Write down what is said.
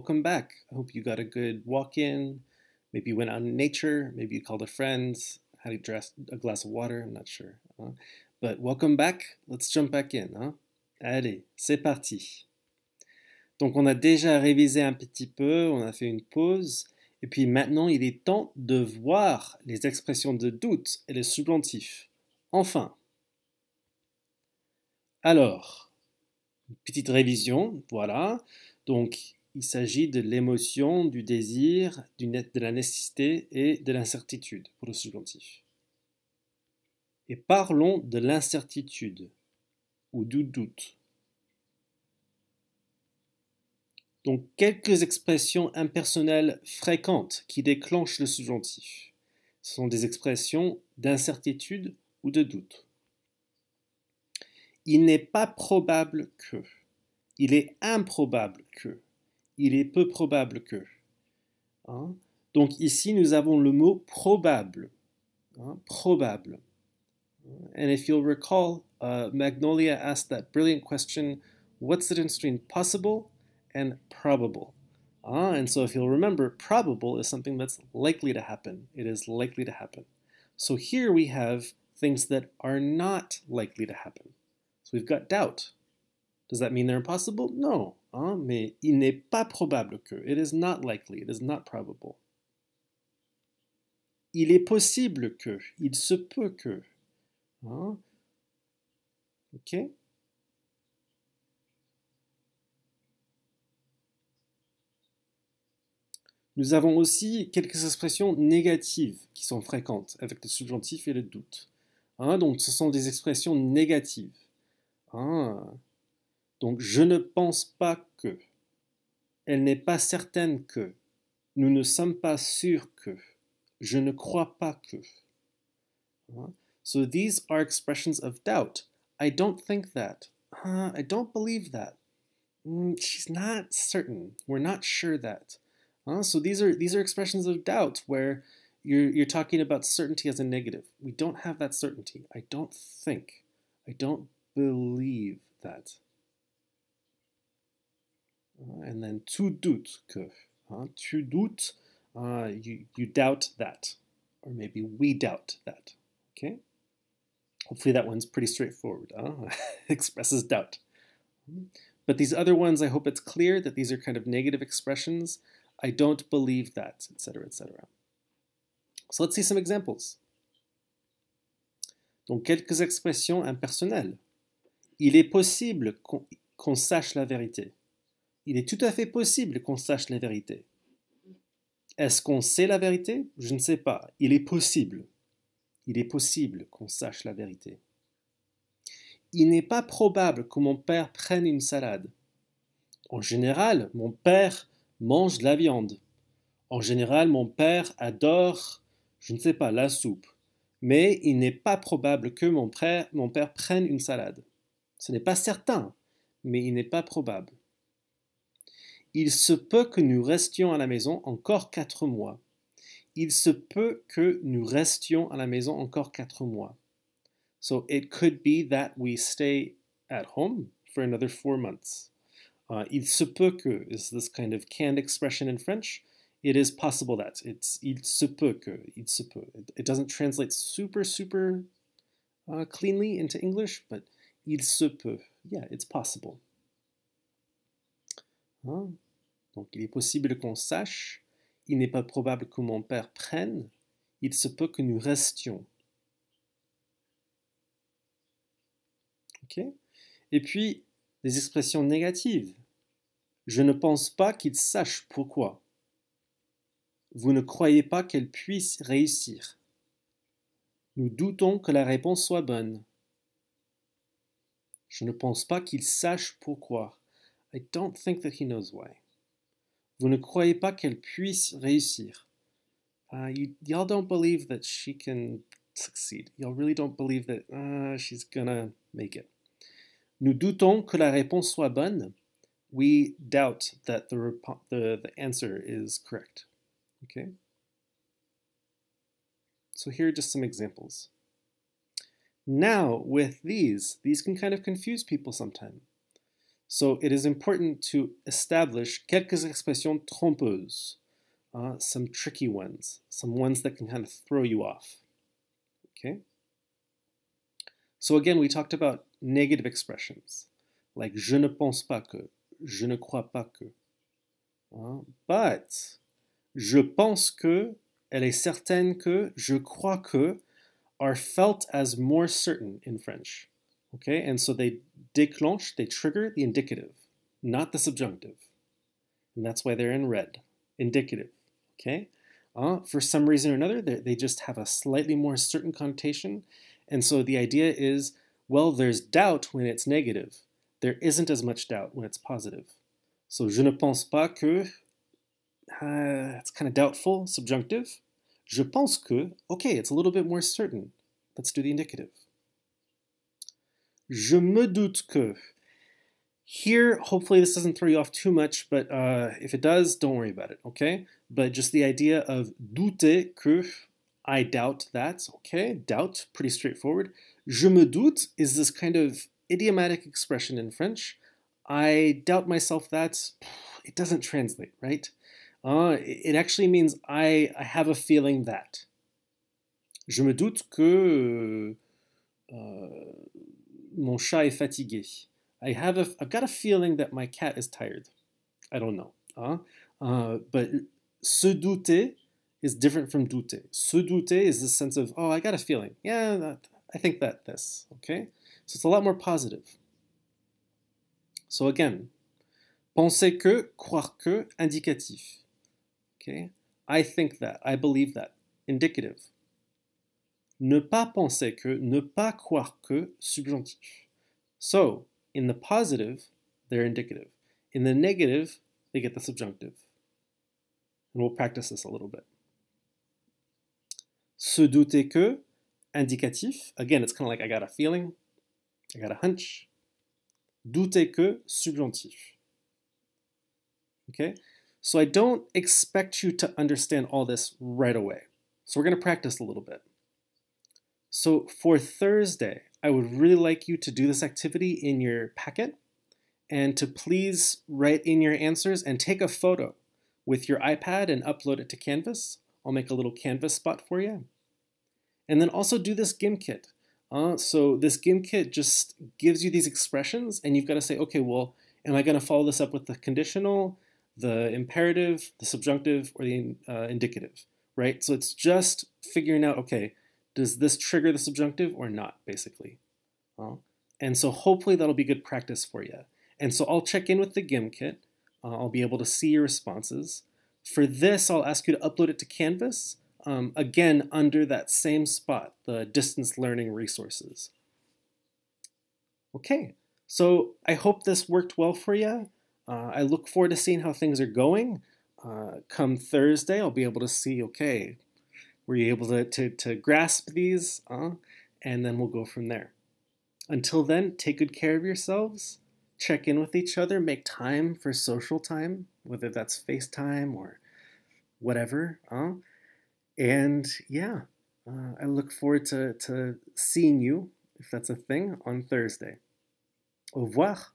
Welcome back. I hope you got a good walk in. Maybe you went out in nature. Maybe you called a friend, had a, dress, a glass of water. I'm not sure. But welcome back. Let's jump back in. Huh? Allez, c'est parti. Donc on a déjà révisé un petit peu, on a fait une pause. Et puis maintenant, il est temps de voir les expressions de doute et les supplantifs. Enfin. Alors, petite révision, voilà. Donc, il s'agit de l'émotion, du désir, de la nécessité et de l'incertitude pour le subjonctif. Et parlons de l'incertitude ou du doute. Donc quelques expressions impersonnelles fréquentes qui déclenchent le subjonctif. Ce sont des expressions d'incertitude ou de doute. Il n'est pas probable que. Il est improbable que. il est peu probable que. Hein? Donc ici, nous avons le mot probable. Hein? Probable. And if you'll recall, uh, Magnolia asked that brilliant question, what's the difference between possible and probable? Ah, and so if you'll remember, probable is something that's likely to happen. It is likely to happen. So here we have things that are not likely to happen. So we've got doubt. Does that mean they're impossible? No. Hein, mais il n'est pas probable que. It is not likely, it is not probable. Il est possible que, il se peut que. Hein, ok Nous avons aussi quelques expressions négatives qui sont fréquentes avec le subjonctif et le doute. Hein, donc ce sont des expressions négatives. Donc je ne pense pas que. Elle n'est pas certaine que. Nous ne sommes pas sûrs que. Je ne crois pas que. So these are expressions of doubt. I don't think that. Uh, I don't believe that. Hmm, she's not certain. We're not sure that. Uh, so these are these are expressions of doubt where you're you're talking about certainty as a negative. We don't have that certainty. I don't think. I don't believe that and then to doet huh? to doutes, uh, you, you doubt that, or maybe we doubt that, okay? Hopefully that one's pretty straightforward, huh? expresses doubt. But these other ones, I hope it's clear that these are kind of negative expressions. I don't believe that, etc., etc. So let's see some examples. Donc, quelques expressions impersonnelles. Il est possible qu'on qu sache la vérité. il est tout à fait possible qu'on sache la vérité. Est-ce qu'on sait la vérité Je ne sais pas. Il est possible. Il est possible qu'on sache la vérité. Il n'est pas probable que mon père prenne une salade. En général, mon père mange de la viande. En général, mon père adore, je ne sais pas, la soupe. Mais il n'est pas probable que mon père, mon père prenne une salade. Ce n'est pas certain, mais il n'est pas probable. Il se peut que nous restions à la maison encore quatre mois. Il se peut que nous restions à la maison encore quatre mois. So it could be that we stay at home for another four months. Uh, il se peut que is this kind of canned expression in French. It is possible that. It's il se peut que. Il se peut. It, it doesn't translate super, super uh, cleanly into English, but il se peut. Yeah, it's possible. Hein? Donc il est possible qu'on sache, il n'est pas probable que mon père prenne, il se peut que nous restions. Et puis, les expressions négatives. Je ne pense pas qu'il sache pourquoi. Vous ne croyez pas qu'elle puisse réussir. Nous doutons que la réponse soit bonne. Je ne pense pas qu'il sache pourquoi. I don't think that he knows why. Vous ne croyez pas qu'elle puisse réussir. Uh, you, all don't believe that she can succeed. Y'all really don't believe that uh, she's gonna make it. Nous doutons que la réponse soit bonne. We doubt that the, the, the answer is correct. Okay? So here are just some examples. Now, with these, these can kind of confuse people sometimes. So it is important to establish quelques expressions trompeuses, uh, some tricky ones, some ones that can kind of throw you off. Okay. So again, we talked about negative expressions, like je ne pense pas que, je ne crois pas que. Uh, but je pense que, elle est certaine que, je crois que, are felt as more certain in French. Okay, and so they déclenche, they trigger the indicative, not the subjunctive. And that's why they're in red, indicative. Okay, uh, for some reason or another, they just have a slightly more certain connotation. And so the idea is, well, there's doubt when it's negative. There isn't as much doubt when it's positive. So je ne pense pas que, uh, it's kind of doubtful, subjunctive. Je pense que, okay, it's a little bit more certain. Let's do the indicative. Je me doute que. Here, hopefully this doesn't throw you off too much, but uh, if it does, don't worry about it, okay? But just the idea of douter que, I doubt that, okay? Doubt, pretty straightforward. Je me doute is this kind of idiomatic expression in French. I doubt myself that, it doesn't translate, right? Uh, it actually means I, I have a feeling that. Je me doute que... Uh, mon chat est fatigué. I have a, I've got a feeling that my cat is tired. I don't know. Huh? Uh, but se douter is different from douter. Se douter is the sense of, oh, I got a feeling. Yeah, that, I think that this. Okay? So it's a lot more positive. So again, penser que, croire que, indicatif. Okay? I think that. I believe that. Indicative ne pas penser que, ne pas croire que, subjonctif. So, in the positive, they're indicative. In the negative, they get the subjunctive. And we'll practice this a little bit. Se douter que, indicatif. Again, it's kind of like I got a feeling, I got a hunch. Douter que, subjunctif. Okay? So I don't expect you to understand all this right away. So we're going to practice a little bit. So for Thursday, I would really like you to do this activity in your packet and to please write in your answers and take a photo with your iPad and upload it to Canvas. I'll make a little Canvas spot for you. And then also do this GIMKit. Uh, so this GIMKit just gives you these expressions and you've got to say, okay, well, am I going to follow this up with the conditional, the imperative, the subjunctive, or the uh, indicative, right? So it's just figuring out, okay, does this trigger the subjunctive or not, basically? Uh, and so hopefully that'll be good practice for you. And so I'll check in with the GIMKit. Uh, I'll be able to see your responses. For this, I'll ask you to upload it to Canvas, um, again, under that same spot, the distance learning resources. Okay, so I hope this worked well for you. Uh, I look forward to seeing how things are going. Uh, come Thursday, I'll be able to see, okay, were you able to, to, to grasp these? Uh, and then we'll go from there. Until then, take good care of yourselves. Check in with each other. Make time for social time, whether that's FaceTime or whatever. Uh, and yeah, uh, I look forward to, to seeing you, if that's a thing, on Thursday. Au revoir.